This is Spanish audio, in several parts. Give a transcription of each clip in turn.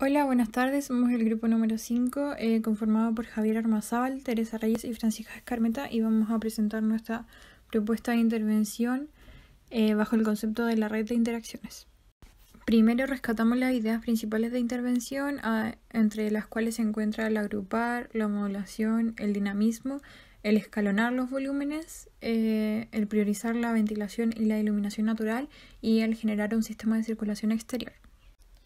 Hola, buenas tardes. Somos el grupo número 5, eh, conformado por Javier Armazal, Teresa Reyes y Francisca Escarmeta, y vamos a presentar nuestra propuesta de intervención eh, bajo el concepto de la red de interacciones. Primero rescatamos las ideas principales de intervención, ah, entre las cuales se encuentra el agrupar, la modulación, el dinamismo, el escalonar los volúmenes, eh, el priorizar la ventilación y la iluminación natural y el generar un sistema de circulación exterior.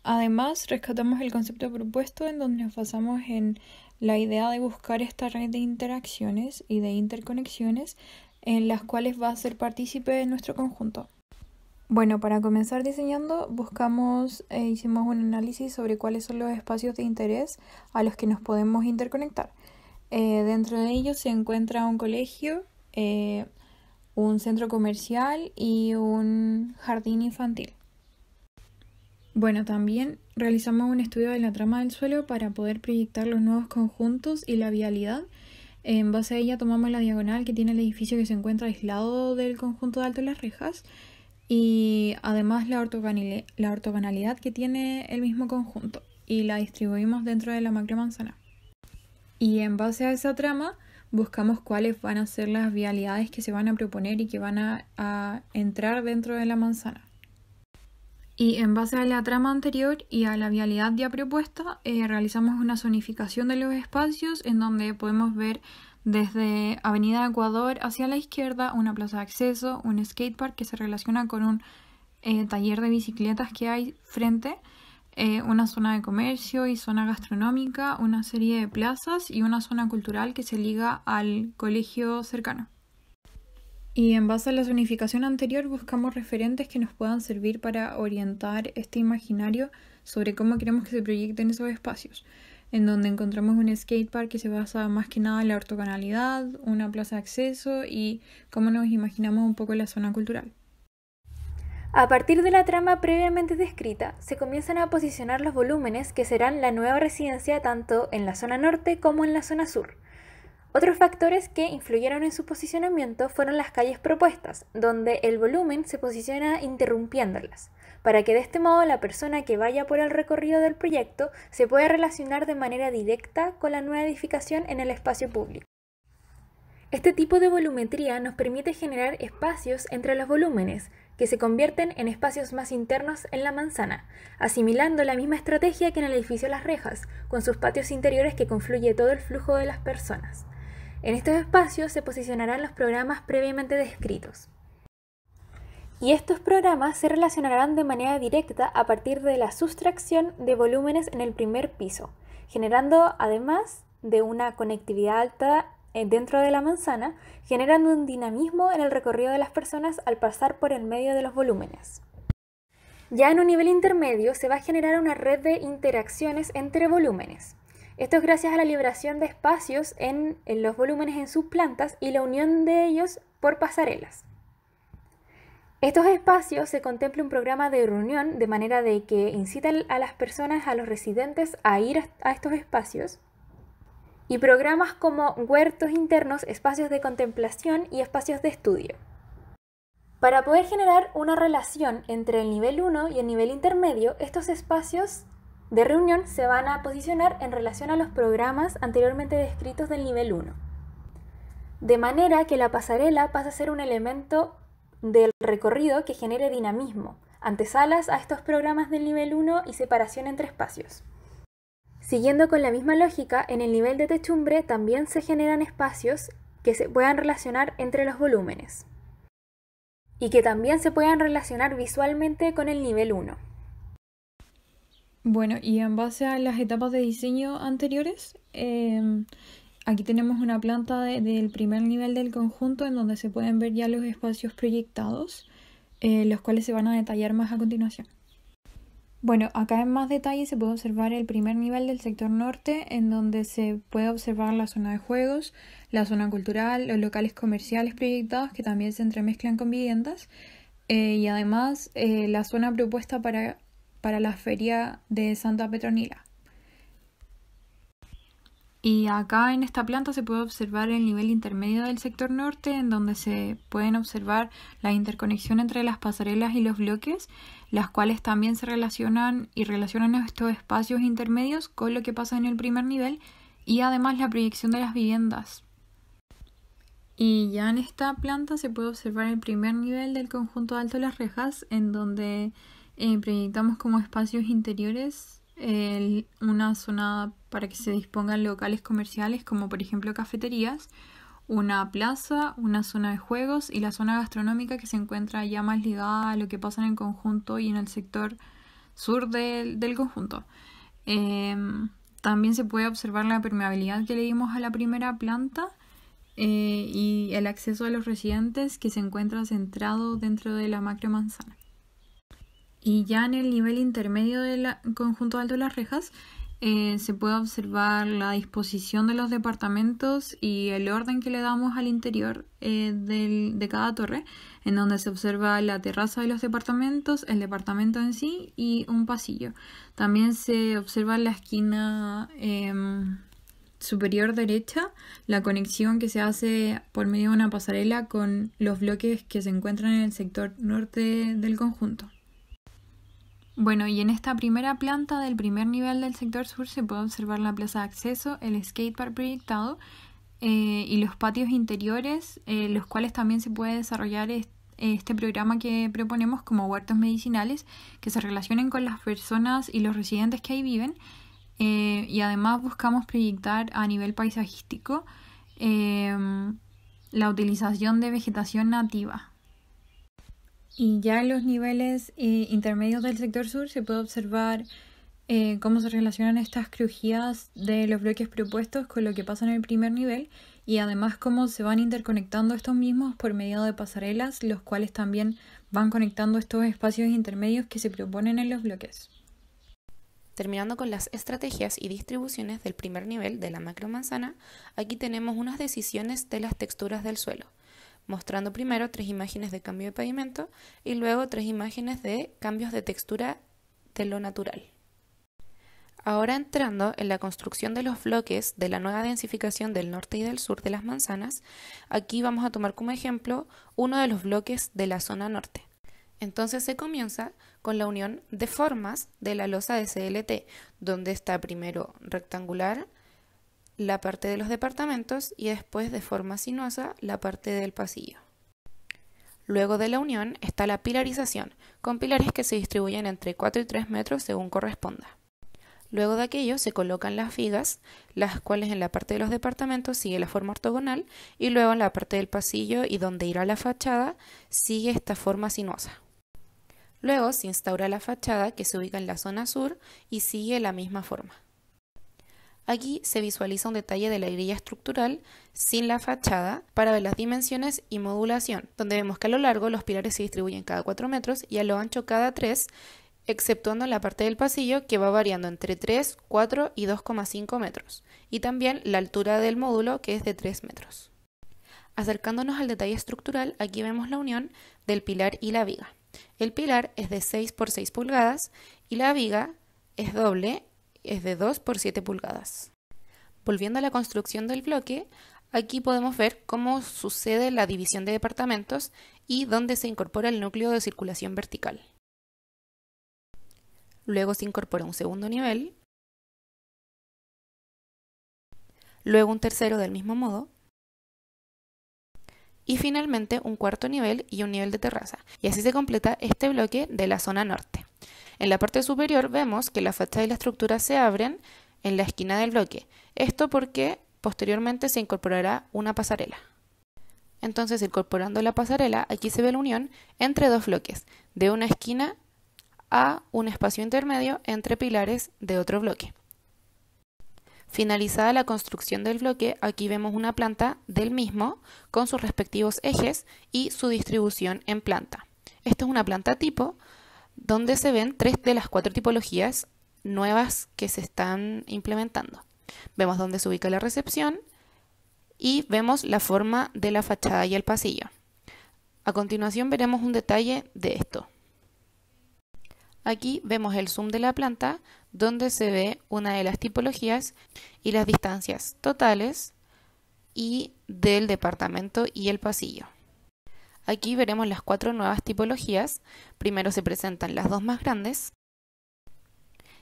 Además, rescatamos el concepto propuesto en donde nos basamos en la idea de buscar esta red de interacciones y de interconexiones en las cuales va a ser partícipe nuestro conjunto. Bueno, para comenzar diseñando, buscamos e hicimos un análisis sobre cuáles son los espacios de interés a los que nos podemos interconectar. Eh, dentro de ellos se encuentra un colegio, eh, un centro comercial y un jardín infantil. Bueno, también realizamos un estudio de la trama del suelo para poder proyectar los nuevos conjuntos y la vialidad. En base a ella tomamos la diagonal que tiene el edificio que se encuentra aislado del conjunto de Alto Las Rejas y además la, ortogonalidad que tiene el mismo conjunto y la distribuimos dentro de la macromanzana. Y en base a esa trama buscamos cuáles van a ser las vialidades que se van a proponer y que van a entrar dentro de la manzana. Y en base a la trama anterior y a la vialidad ya propuesta, eh, realizamos una zonificación de los espacios en donde podemos ver desde Avenida Ecuador hacia la izquierda una plaza de acceso, un skatepark que se relaciona con un eh, taller de bicicletas que hay frente, eh, una zona de comercio y zona gastronómica, una serie de plazas y una zona cultural que se liga al colegio cercano. Y en base a la zonificación anterior buscamos referentes que nos puedan servir para orientar este imaginario sobre cómo queremos que se proyecten esos espacios, en donde encontramos un skatepark que se basa más que nada en la ortogonalidad, una plaza de acceso y cómo nos imaginamos un poco la zona cultural. A partir de la trama previamente descrita, se comienzan a posicionar los volúmenes que serán la nueva residencia tanto en la zona norte como en la zona sur, otros factores que influyeron en su posicionamiento fueron las calles propuestas, donde el volumen se posiciona interrumpiéndolas, para que de este modo la persona que vaya por el recorrido del proyecto se pueda relacionar de manera directa con la nueva edificación en el espacio público. Este tipo de volumetría nos permite generar espacios entre los volúmenes, que se convierten en espacios más internos en la manzana, asimilando la misma estrategia que en el edificio Las Rejas, con sus patios interiores que confluye todo el flujo de las personas. En estos espacios se posicionarán los programas previamente descritos. Y estos programas se relacionarán de manera directa a partir de la sustracción de volúmenes en el primer piso, generando además de una conectividad alta eh, dentro de la manzana, generando un dinamismo en el recorrido de las personas al pasar por el medio de los volúmenes. Ya en un nivel intermedio se va a generar una red de interacciones entre volúmenes, esto es gracias a la liberación de espacios en, los volúmenes en sus plantas y la unión de ellos por pasarelas. Estos espacios se contempla un programa de reunión de manera de que incita a las personas, a los residentes, a ir a estos espacios. Y programas como huertos internos, espacios de contemplación y espacios de estudio. Para poder generar una relación entre el nivel 1 y el nivel intermedio, estos espacios de reunión se van a posicionar en relación a los programas anteriormente descritos del nivel 1. De manera que la pasarela pasa a ser un elemento del recorrido que genere dinamismo, antesalas a estos programas del nivel 1 y separación entre espacios. Siguiendo con la misma lógica, en el nivel de techumbre también se generan espacios que se puedan relacionar entre los volúmenes y que también se puedan relacionar visualmente con el nivel 1. Bueno, y en base a las etapas de diseño anteriores, em, aquí tenemos una planta del primer nivel del conjunto en donde se pueden ver ya los espacios proyectados, eh, los cuales se van a detallar más a continuación. Bueno, acá en más detalle se puede observar el primer nivel del sector norte, en donde se puede observar la zona de juegos, la zona cultural, los locales comerciales proyectados que también se entremezclan con viviendas, eh, y además eh, la zona propuesta para para la feria de Santa Petronila. Y acá en esta planta se puede observar el nivel intermedio del sector norte, en donde se pueden observar la interconexión entre las pasarelas y los bloques, las cuales también se relacionan y relacionan estos espacios intermedios con lo que pasa en el primer nivel y además la proyección de las viviendas. Y ya en esta planta se puede observar el primer nivel del conjunto alto de Las Rejas, en donde eh, proyectamos como espacios interiores una zona para que se dispongan locales comerciales como por ejemplo cafeterías, una plaza, una zona de juegos y la zona gastronómica que se encuentra ya más ligada a lo que pasa en el conjunto y en el sector sur del, conjunto. Em, también se puede observar la permeabilidad que le dimos a la primera planta eh, y el acceso a los residentes que se encuentra centrado dentro de la macro manzana. Y ya en el nivel intermedio del conjunto alto de las rejas eh, se puede observar la disposición de los departamentos y el orden que le damos al interior eh, de cada torre, en donde se observa la terraza de los departamentos, el departamento en sí y un pasillo. También se observa la esquina em, superior derecha la conexión que se hace por medio de una pasarela con los bloques que se encuentran en el sector norte del conjunto. Bueno, y en esta primera planta del primer nivel del sector sur se puede observar la plaza de acceso, el skatepark proyectado eh, y los patios interiores, eh, los cuales también se puede desarrollar este, programa que proponemos como huertos medicinales que se relacionen con las personas y los residentes que ahí viven. Eh, y además buscamos proyectar a nivel paisajístico la utilización de vegetación nativa. Y ya en los niveles eh, intermedios del sector sur se puede observar eh, cómo se relacionan estas crujías de los bloques propuestos con lo que pasa en el primer nivel y además cómo se van interconectando estos mismos por medio de pasarelas, los cuales también van conectando estos espacios intermedios que se proponen en los bloques. Terminando con las estrategias y distribuciones del primer nivel de la macromanzana, aquí tenemos unas decisiones de las texturas del suelo mostrando primero tres imágenes de cambio de pavimento y luego tres imágenes de cambios de textura de lo natural. Ahora entrando en la construcción de los bloques de la nueva densificación del norte y del sur de las manzanas, aquí vamos a tomar como ejemplo uno de los bloques de la zona norte. Entonces se comienza con la unión de formas de la losa de CLT, donde está primero rectangular, la parte de los departamentos y después de forma sinuosa la parte del pasillo. Luego de la unión está la pilarización, con pilares que se distribuyen entre 4 y 3 metros según corresponda. Luego de aquello se colocan las vigas, las cuales en la parte de los departamentos sigue la forma ortogonal y luego en la parte del pasillo y donde irá la fachada sigue esta forma sinuosa. Luego se instaura la fachada que se ubica en la zona sur y sigue la misma forma. Aquí se visualiza un detalle de la grilla estructural sin la fachada para ver las dimensiones y modulación, donde vemos que a lo largo los pilares se distribuyen cada 4 metros y a lo ancho cada 3 exceptuando la parte del pasillo que va variando entre 3, 4 y 2,5 metros, y también la altura del módulo que es de 3 metros. Acercándonos al detalle estructural, aquí vemos la unión del pilar y la viga. El pilar es de 6 por 6 pulgadas y la viga es doble es de 2 por 7 pulgadas. Volviendo a la construcción del bloque, aquí podemos ver cómo sucede la división de departamentos y dónde se incorpora el núcleo de circulación vertical. Luego se incorpora un segundo nivel, luego un tercero del mismo modo, y finalmente un cuarto nivel y un nivel de terraza. Y así se completa este bloque de la zona norte. En la parte superior vemos que la fachada y la estructura se abren en la esquina del bloque. Esto porque posteriormente se incorporará una pasarela. Entonces, incorporando la pasarela, aquí se ve la unión entre dos bloques, de una esquina a un espacio intermedio entre pilares de otro bloque. Finalizada la construcción del bloque, aquí vemos una planta del mismo con sus respectivos ejes y su distribución en planta. Esta es una planta tipo donde se ven tres de las cuatro tipologías nuevas que se están implementando. Vemos dónde se ubica la recepción y vemos la forma de la fachada y el pasillo. A continuación veremos un detalle de esto. Aquí vemos el zoom de la planta donde se ve una de las tipologías y las distancias totales y del departamento y el pasillo. Aquí veremos las cuatro nuevas tipologías. Primero se presentan las dos más grandes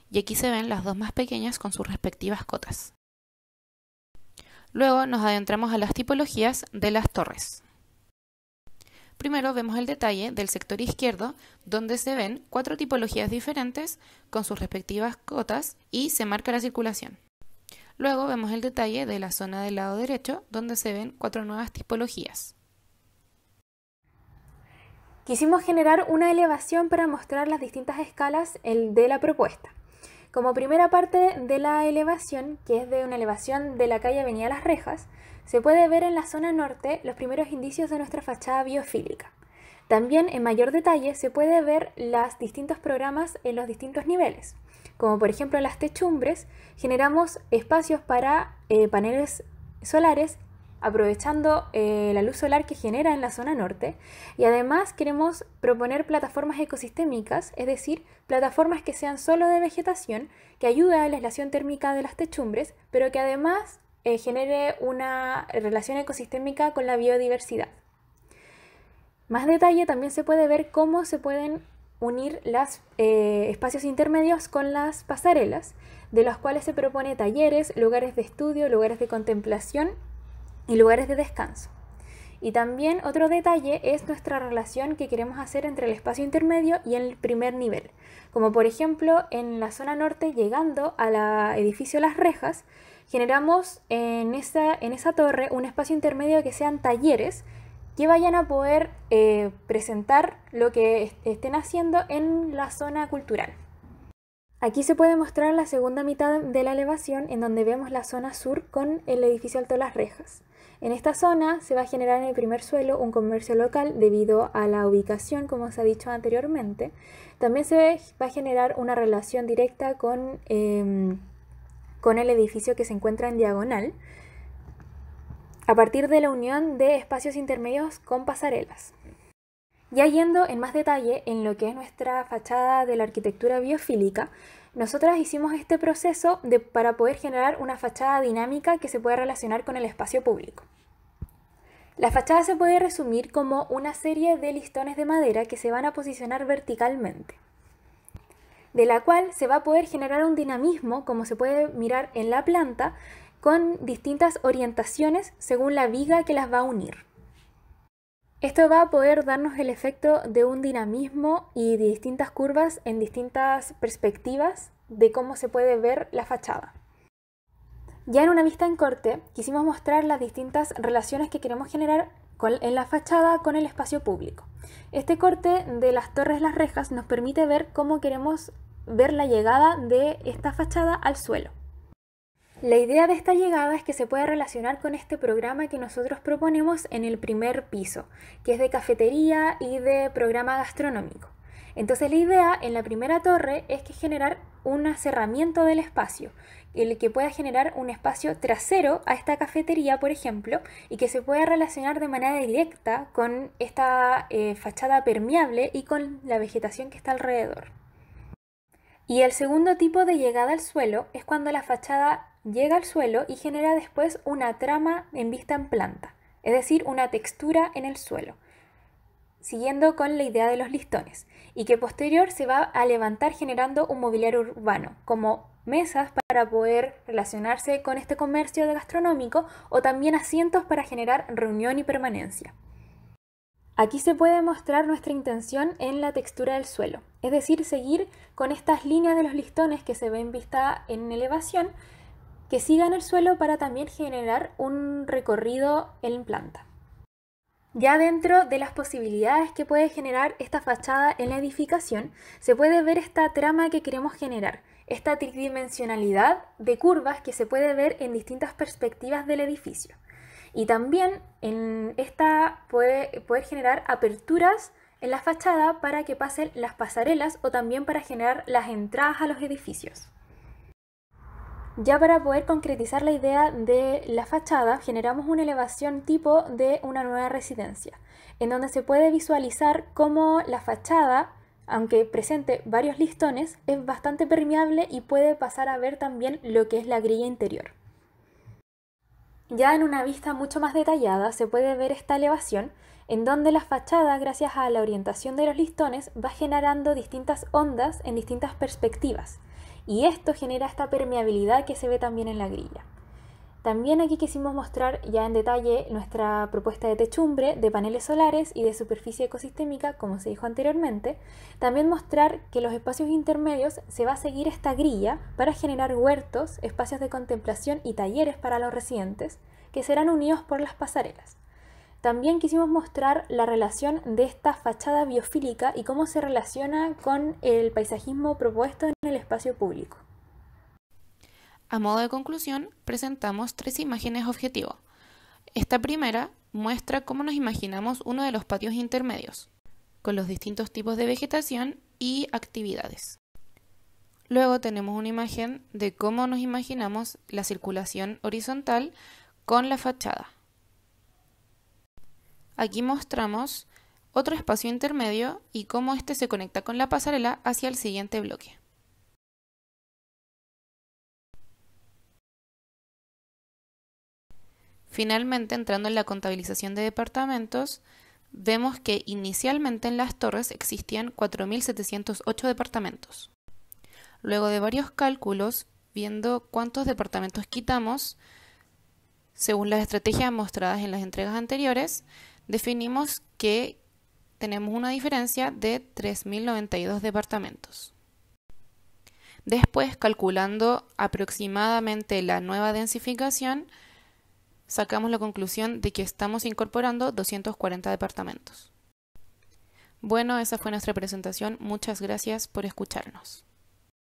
y aquí se ven las dos más pequeñas con sus respectivas cotas. Luego nos adentramos a las tipologías de las torres. Primero vemos el detalle del sector izquierdo, donde se ven cuatro tipologías diferentes con sus respectivas cotas y se marca la circulación. Luego vemos el detalle de la zona del lado derecho, donde se ven cuatro nuevas tipologías. Quisimos generar una elevación para mostrar las distintas escalas de la propuesta. Como primera parte de la elevación, que es de una elevación de la calle Avenida Las Rejas, se puede ver en la zona norte los primeros indicios de nuestra fachada biofílica. También en mayor detalle se puede ver los distintos programas en los distintos niveles, como por ejemplo las techumbres, generamos espacios para eh, paneles solares aprovechando eh, la luz solar que genera en la zona norte y además queremos proponer plataformas ecosistémicas, es decir, plataformas que sean solo de vegetación, que ayuden a la aislación térmica de las techumbres, pero que además eh, genere una relación ecosistémica con la biodiversidad. Más detalle también se puede ver cómo se pueden unir los eh, espacios intermedios con las pasarelas, de los cuales se propone talleres, lugares de estudio, lugares de contemplación y lugares de descanso. Y también otro detalle es nuestra relación que queremos hacer entre el espacio intermedio y el primer nivel. Como por ejemplo en la zona norte llegando al edificio Las Rejas, generamos en esa, en esa torre un espacio intermedio que sean talleres que vayan a poder eh, presentar lo que estén haciendo en la zona cultural. Aquí se puede mostrar la segunda mitad de la elevación en donde vemos la zona sur con el edificio Alto Las Rejas. En esta zona se va a generar en el primer suelo un comercio local debido a la ubicación, como se ha dicho anteriormente. También se va a generar una relación directa con, em, con el edificio que se encuentra en diagonal a partir de la unión de espacios intermedios con pasarelas. Ya yendo en más detalle en lo que es nuestra fachada de la arquitectura biofílica, nosotras hicimos este proceso para poder generar una fachada dinámica que se pueda relacionar con el espacio público. La fachada se puede resumir como una serie de listones de madera que se van a posicionar verticalmente, de la cual se va a poder generar un dinamismo, como se puede mirar en la planta, con distintas orientaciones según la viga que las va a unir. Esto va a poder darnos el efecto de un dinamismo y de distintas curvas en distintas perspectivas de cómo se puede ver la fachada. Ya en una vista en corte, quisimos mostrar las distintas relaciones que queremos generar en la fachada con el espacio público. Este corte de las torres Las Rejas nos permite ver cómo queremos ver la llegada de esta fachada al suelo. La idea de esta llegada es que se pueda relacionar con este programa que nosotros proponemos en el primer piso, que es de cafetería y de programa gastronómico. Entonces la idea en la primera torre es que generar un cerramiento del espacio, el que pueda generar un espacio trasero a esta cafetería, por ejemplo, y que se pueda relacionar de manera directa con esta eh, fachada permeable y con la vegetación que está alrededor. Y el segundo tipo de llegada al suelo es cuando la fachada llega al suelo y genera después una trama en vista en planta, es decir, una textura en el suelo, siguiendo con la idea de los listones, y que posterior se va a levantar generando un mobiliario urbano, como mesas para poder relacionarse con este comercio gastronómico o también asientos para generar reunión y permanencia. Aquí se puede mostrar nuestra intención en la textura del suelo, es decir, seguir con estas líneas de los listones que se ven vista en elevación, que en el suelo para también generar un recorrido en planta. Ya dentro de las posibilidades que puede generar esta fachada en la edificación, se puede ver esta trama que queremos generar, esta tridimensionalidad de curvas que se puede ver en distintas perspectivas del edificio. Y también en esta puede, poder generar aperturas en la fachada para que pasen las pasarelas o también para generar las entradas a los edificios. Ya para poder concretizar la idea de la fachada, generamos una elevación tipo de una nueva residencia, en donde se puede visualizar cómo la fachada, aunque presente varios listones, es bastante permeable y puede pasar a ver también lo que es la grilla interior. Ya en una vista mucho más detallada se puede ver esta elevación, en donde la fachada, gracias a la orientación de los listones, va generando distintas ondas en distintas perspectivas y esto genera esta permeabilidad que se ve también en la grilla. También aquí quisimos mostrar ya en detalle nuestra propuesta de techumbre, de paneles solares y de superficie ecosistémica, como se dijo anteriormente. También mostrar que los espacios intermedios se va a seguir esta grilla para generar huertos, espacios de contemplación y talleres para los residentes, que serán unidos por las pasarelas. También quisimos mostrar la relación de esta fachada biofílica y cómo se relaciona con el paisajismo propuesto en el espacio público. A modo de conclusión, presentamos tres imágenes objetivo. Esta primera muestra cómo nos imaginamos uno de los patios intermedios, con los distintos tipos de vegetación y actividades. Luego tenemos una imagen de cómo nos imaginamos la circulación horizontal con la fachada. Aquí mostramos otro espacio intermedio y cómo éste se conecta con la pasarela hacia el siguiente bloque. Finalmente, entrando en la contabilización de departamentos, vemos que inicialmente en las torres existían 4.708 departamentos. Luego de varios cálculos, viendo cuántos departamentos quitamos, según las estrategias mostradas en las entregas anteriores, definimos que tenemos una diferencia de 3.092 departamentos. Después, calculando aproximadamente la nueva densificación, sacamos la conclusión de que estamos incorporando 240 departamentos. Bueno, esa fue nuestra presentación. Muchas gracias por escucharnos.